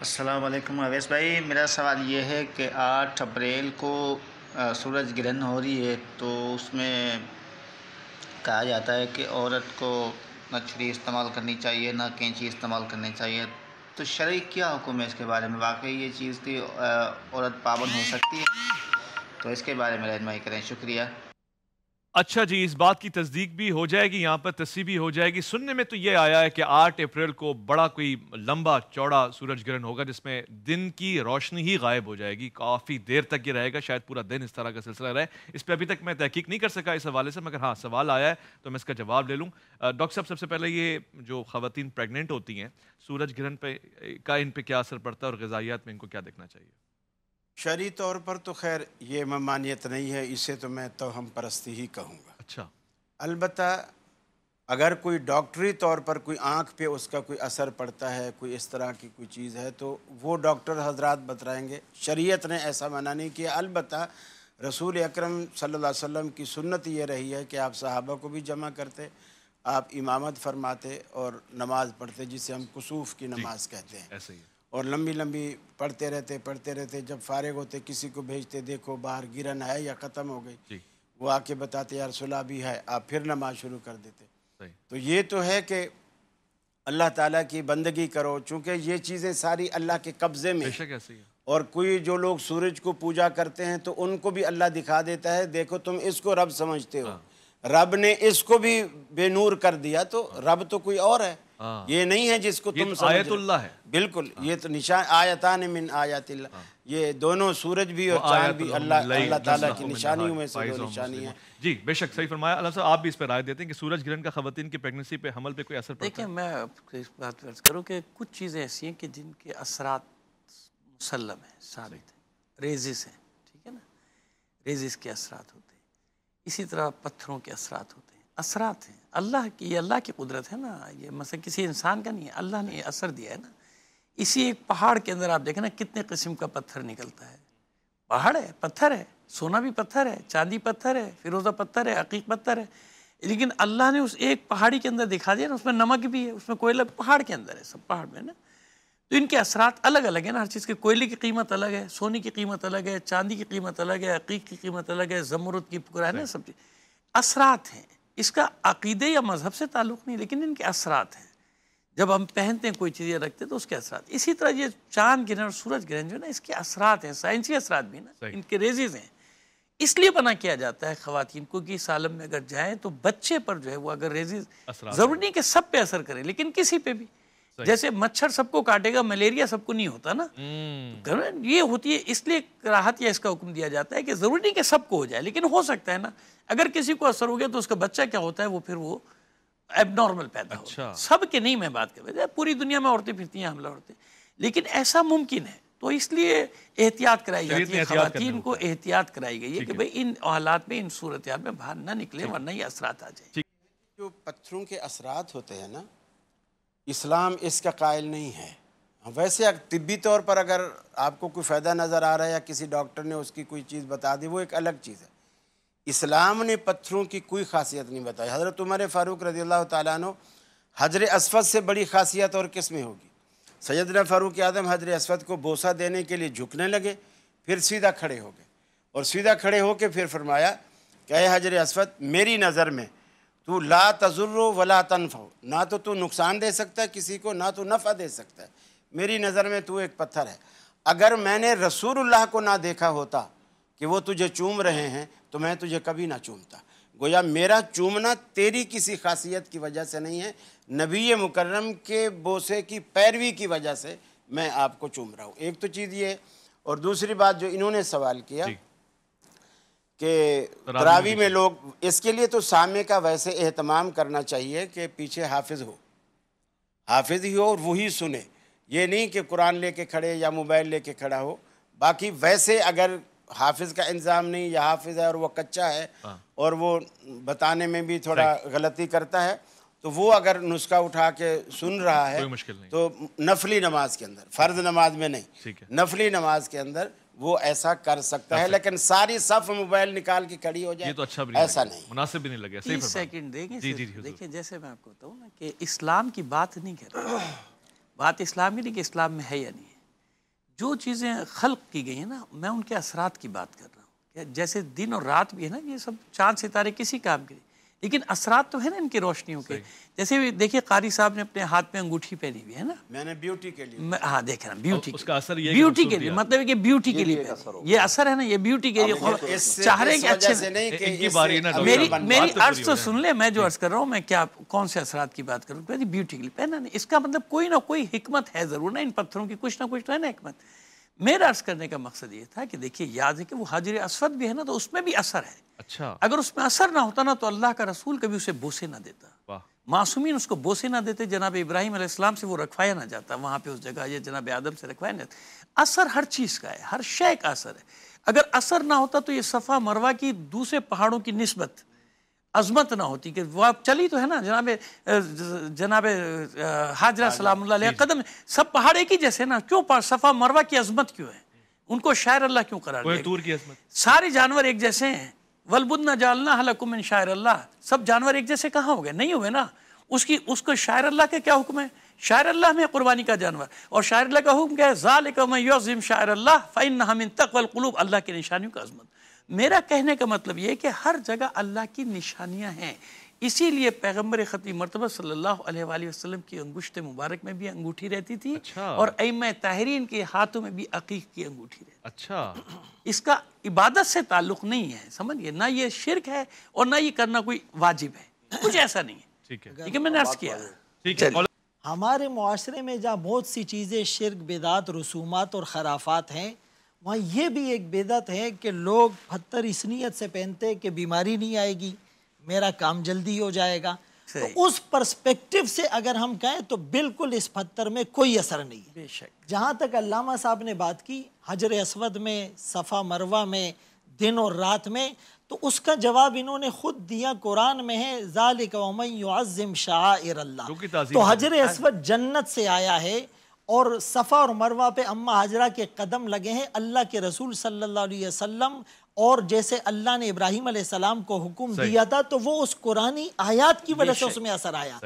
वालेकुम अवेश भाई मेरा सवाल ये है कि आठ अप्रैल को सूरज ग्रहण हो रही है तो उसमें कहा जाता है कि औरत को न छुरी इस्तेमाल करनी चाहिए न कैंची इस्तेमाल करनी चाहिए तो शर्य क्या हुक्म है इसके बारे में वाकई ये चीज़ की औरत पाबंद हो सकती है तो इसके बारे में रहनमाई करें शुक्रिया अच्छा जी इस बात की तस्दीक भी हो जाएगी यहाँ पर तस्वीर भी हो जाएगी सुनने में तो ये आया है कि आठ अप्रैल को बड़ा कोई लंबा चौड़ा सूरज ग्रहण होगा जिसमें दिन की रोशनी ही गायब हो जाएगी काफ़ी देर तक ये रहेगा शायद पूरा दिन इस तरह का सिलसिला रहे इस पर अभी तक मैं तहकीक नहीं कर सका इस हवाले से मगर हाँ सवाल आया है तो मैं इसका जवाब ले लूँ डॉक्टर साहब सबसे पहले ये जो ख़वान प्रेगनेंट होती हैं सूरज ग्रहण पर का इन पर क्या असर पड़ता है और गजाइयात में इनको क्या देखना चाहिए शरी तौर पर तो खैर ये ममानियत नहीं है इसे तो मैं तो हम परस्ती ही कहूँगा अच्छा अलबत् अगर कोई डॉक्टरी तौर पर कोई आँख पे उसका कोई असर पड़ता है कोई इस तरह की कोई चीज़ है तो वो डॉक्टर हजरात बतराएंगे शरीयत ने ऐसा मना नहीं किया अलबत् रसूल अक्रम सम की सुन्नत ये रही है कि आप सहाबा को भी जमा करते आप इमामत फरमाते और नमाज़ पढ़ते जिसे हम कसूफ़ की नमाज कहते हैं ऐसे ही और लंबी लंबी पढ़ते रहते पढ़ते रहते जब फारिग होते किसी को भेजते देखो बाहर गिरन है या ख़त्म हो गई वो आके बताते यार सुलह भी है आप फिर नमाज शुरू कर देते तो ये तो है कि अल्लाह ताला की बंदगी करो चूँकि ये चीज़ें सारी अल्लाह के कब्ज़े में और कोई जो लोग सूरज को पूजा करते हैं तो उनको भी अल्लाह दिखा देता है देखो तुम इसको रब समझते हो हाँ। रब ने इसको भी बेनूर कर दिया तो हाँ। रब तो कोई और है हाँ। ये नहीं है जिसको तुम तो आयतुल्ला है बिल्कुल आ, हाँ। ये तो निशान आयतान मिन आयातिल्ला हाँ। ये दोनों सूरज भी और चांद भी अल्लाह अल्लाह ताला की निशानियों में से दो निशानी है जी बेशक सही फरमाया अल्लाह साहब आप भी इस पर राय देते हैं कि सूरज ग्रहण का खवतिन की प्रेगनेंसी पे हमल पे कोई असर पड़ता है मैं आपको इस बात पर करूँ कि कुछ चीज़ें ऐसी हैं कि जिनके असरा मुसलम है साबित हैं रेजिस हैं ठीक है ना रेजिस के असरा होते हैं इसी तरह पत्थरों के असरा होते हैं असरात हैं अल्लाह की ये अल्लाह की कुदरत है ना ये मतलब किसी इंसान का नहीं है अल्लाह ने ये असर दिया है ना इसी एक पहाड़ के अंदर आप देखें ना कितने किस्म का पत्थर निकलता है पहाड़ है पत्थर है सोना भी पत्थर है चांदी पत्थर है फिरोज़ा पत्थर है अकीक पत्थर है लेकिन अल्लाह ने उस एक पहाड़ी के अंदर दिखा दिया ना उसमें नमक भी है उसमें कोयला पहाड़ के अंदर है सब पहाड़ में ना तो इनके असरात अलग अलग है ना हर चीज़ के कोयले की कीमत अलग है सोने की कीमत अलग है चांदी की कीमत अलग है अकीक की कीमत अलग है जमरुद की पुकरा है ना सब चीज़ असरात हैं इसका अकीदे या मज़हब से ताल्लुक़ नहीं लेकिन इनके असरात हैं जब हम पहनते हैं कोई चीज़ें रखते हैं तो उसके असरात इसी तरह ये चांद ग्रहण और सूरज ग्रहण जो है ना इसके असरात हैं साइंसी असरात भी ना इनके रेजेज हैं इसलिए बना किया जाता है खातन को कि इस आलम में अगर जाएँ तो बच्चे पर जो है वो अगर रेजेज ज़रूरी नहीं कि सब पे असर करें लेकिन किसी पे भी जैसे मच्छर सबको काटेगा मलेरिया सबको नहीं होता ना गवर्नमेंट हम्म। तो ये होती है इसलिए राहत या इसका हुक्म दिया जाता है कि ज़रूरी नहीं कि सबको हो जाए लेकिन हो सकता है ना अगर किसी को असर हो गया तो उसका बच्चा क्या होता है वो फिर वो एबनॉर्मल पैदा अच्छा। हो सब के नहीं मैं बात कर रहा पूरी दुनिया में औरतें फिरती हैं हमला औरतें लेकिन ऐसा मुमकिन है तो इसलिए एहतियात कराई जाती है खातन को एहतियात कराई गई है कि भाई इन हालात में इन सूरत में बाहर ना निकले वरना ये असरात आ जाए जो पत्थरों के असरात होते हैं ना इस्लाम इसका कायल नहीं है वैसे तिब्बी तौर पर अगर आपको कोई फ़ायदा नज़र आ रहा है या किसी डॉक्टर ने उसकी कोई चीज़ बता दी वो एक अलग चीज़ है इस्लाम ने पत्थरों की कोई खासियत नहीं बताई हज़रत उमर फ़ारूक रजी अल्लाह तु हजर असफद से बड़ी खासियत और किस में होगी सैदना फ़ारूक आदम हजर असफद को बोसा देने के लिए झुकने लगे फिर सीधा खड़े हो गए और सीधा खड़े होकर फिर फरमाया क्या हजर असफद मेरी नज़र में तू ला तजुर्र वला तनफो ना तो तू नुकसान दे सकता है किसी को ना तो नफ़ा दे सकता है मेरी नज़र में तू एक पत्थर है अगर मैंने रसूलुल्लाह को ना देखा होता कि वो तुझे चूम रहे हैं तो मैं तुझे कभी ना चूमता गोया मेरा चूमना तेरी किसी खासियत की वजह से नहीं है नबी मुकर्रम के बोसे की पैरवी की वजह से मैं आपको चूम रहा हूँ एक तो चीज़ ये और दूसरी बात जो इन्होंने सवाल किया कि तरावी में लोग इसके लिए तो सामे का वैसे अहतमाम करना चाहिए कि पीछे हाफिज हो हाफिज ही हो और वही सुने ये नहीं कि कुरान लेके खड़े या मोबाइल लेके खड़ा हो बाकी वैसे अगर हाफिज़ का इंतज़ाम नहीं या हाफिज़ है और वो कच्चा है हाँ। और वो बताने में भी थोड़ा गलती करता है तो वो अगर नुस्खा उठा के सुन रहा है तो नफली नमाज के अंदर फ़र्ज नमाज में नहीं नफली नमाज के अंदर वो ऐसा कर सकता है लेकिन सारी सफ मोबाइल निकाल के खड़ी हो जाए ये तो अच्छा भी ऐसा नहीं मुनासिब भी नहीं लगे सेकंड देंगे देखिए जैसे मैं आपको बताऊँ ना कि इस्लाम की बात नहीं कर रहा बात इस्लाम की नहीं कि इस्लाम में है या नहीं है जो चीज़ें खल्क की गई हैं ना मैं उनके असरात की बात कर रहा हूँ जैसे दिन और रात भी है ना ये सब चांद सितारे किसी काम के लिए लेकिन असरात तो है ना इनकी रोशनियों के जैसे देखिए कारी साहब ने अपने हाथ में अंगूठी पहनी हुई है ना मैंने ब्यूटी के लिए हाँ देख रहा ब्यूटी उसका असर मतलब ये ब्यूटी के लिए मतलब कि ब्यूटी के लिए ये असर है ना ये ब्यूटी के लिए चाह रहे अच्छे मेरी मेरी तो अर्ज तो सुन ले मैं जो अर्ज कर रहा हूँ मैं क्या कौन से असरात की बात करूँ ब्यूटी के लिए पहना नहीं इसका मतलब कोई ना कोई हिकमत है जरूर ना इन पत्थरों की कुछ ना कुछ तो है ना हिकमत मेरा अर्ज करने का मकसद ये था कि देखिए याद है कि वो हाजिर असफद भी है ना तो उसमें भी असर है अच्छा अगर उसमें असर ना होता ना तो अल्लाह का रसूल कभी उसे बोसे ना देता मासूमिन उसको बोसे ना देते जनाब इब्राहिम आसमाम से वो रखवाया ना जाता वहाँ पे उस जगह या जनाब आदम से रखवाया ना जाता असर हर चीज़ का है हर शय का असर है अगर असर ना होता तो ये सफ़ा मरवा की दूसरे पहाड़ों की नस्बत अजमत ना होती कि वो आप चली तो है ना जनाब जनाब हाजरा सलाम कदम सब पहाड़ एक ही जैसे ना क्यों सफ़ा मरवा की अजमत क्यों है उनको शायर अल्लाह क्यों करार दूर की अजमत सारे जानवर एक जैसे हैं वलबुद ना जालना हलकुम शायर अल्लाह सब जानवर एक जैसे कहाँ हो गए नहीं हुए ना उसकी उसको शायर अल्लाह के क्या हुक्म है शायर अल्लाह में कुर्बानी का जानवर और शायर अल्लाह का हुक्म क्या है ज़ालिम शायर अल्लाह फ़ैन हमिन तक वलकलूब अल्लाह की निशानियों का अजमत मेरा कहने का मतलब ये कि हर जगह अल्लाह की निशानियाँ हैं इसीलिए पैगम्बर ख़ती मरतबा सल्लल्लाहु अलैहि वसल्लम की अंगुश्त मुबारक में भी अंगूठी रहती थी अच्छा। और अम ताहरीन के हाथों में भी अकीक की अंगूठी रहती अच्छा इसका इबादत से ताल्लुक़ नहीं है समझिए ना ये शिरक है और ना ये करना कोई वाजिब है कुछ ऐसा नहीं है ठीक है ठीक है मैंने अर्ज किया हमारे माशरे में जहाँ बहुत सी चीज़ें शिरक बेदात रसूमात और खराफात हैं वहाँ ये भी एक बेदत है कि लोग पत्थर इस नीयत से पहनते कि बीमारी नहीं आएगी मेरा काम जल्दी हो जाएगा तो उस परस्पेक्टिव से अगर हम कहें तो बिल्कुल इस पत्थर में कोई असर नहीं है बेशक जहाँ तक अलामा साहब ने बात की हजर असवद में सफ़ा मरवा में दिन और रात में तो उसका जवाब इन्होंने खुद दिया कुरान में है जालिक तो हजर असवद जन्नत से आया है और सफ़ा और मरवा पे अम्मा हाजरा के कदम लगे हैं अल्लाह के रसूल सल्लल्लाहु अलैहि वसल्लम और जैसे अल्लाह ने इब्राहिम सलाम को हुक्म दिया था तो वो उस कुरानी आयात की वजह से उसमें असर आया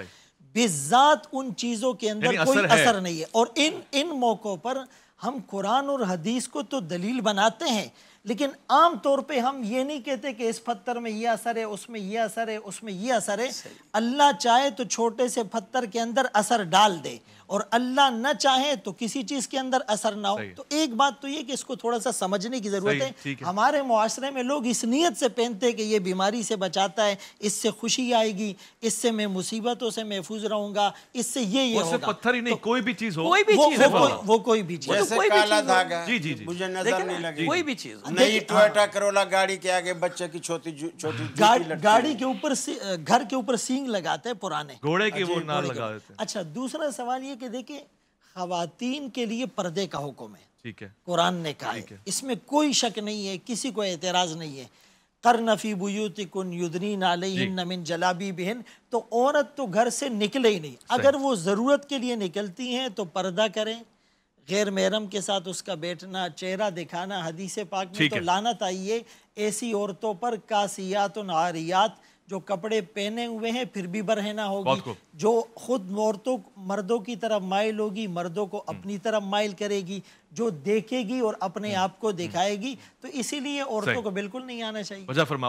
बिजात उन चीज़ों के अंदर कोई असर, असर नहीं है और इन इन मौक़ों पर हम कुरान और हदीस को तो दलील बनाते हैं लेकिन आम तौर पे हम ये नहीं कहते कि इस पत्थर में ये असर है उसमें ये असर है उसमें ये असर है अल्लाह चाहे तो छोटे से पत्थर के अंदर असर डाल दे और अल्लाह न चाहे तो किसी चीज के अंदर असर ना हो तो एक बात तो ये कि इसको थोड़ा सा समझने की जरूरत है।, है हमारे मुआरे में लोग इस नीयत से पहनते हैं कि ये बीमारी से बचाता है इससे खुशी आएगी इससे मैं मुसीबतों से महफूज रहूंगा इससे ये ये होगा पत्थर ही नहीं तो, कोई भी चीज हो कोई भी चीज वो कोई भी चीज मुझे नजर नहीं लगी कोई भी चीज नहीं टोयोटा हाँ। करोला गाड़ी के आगे बच्चे की छोटी छोटी गाड़ी के ऊपर घर के ऊपर सींग लगाते हैं पुराने घोड़े की वो ना अच्छा दूसरा सवाल ये चाहिए कि देखिए खातन के लिए पर्दे का हुक्म है ठीक है कुरान ने कहा है इसमें कोई शक नहीं है किसी को एतराज़ नहीं है कर नफ़ी बुत कन युदनी नमिन जलाबी बहन तो औरत तो घर से निकले ही नहीं अगर वो ज़रूरत के लिए निकलती हैं तो पर्दा करें गैर महरम के साथ उसका बैठना चेहरा दिखाना हदीसे पाक में तो लानत आई है ऐसी औरतों पर कासियात नारियात जो कपड़े पहने हुए हैं फिर भी बरहना होगी जो खुद औरतों मर्दों की तरफ माइल होगी मर्दों को हम्म। अपनी तरफ माइल करेगी जो देखेगी और अपने हम्म। आप को दिखाएगी हम्म। तो इसीलिए औरतों को बिल्कुल नहीं आना चाहिए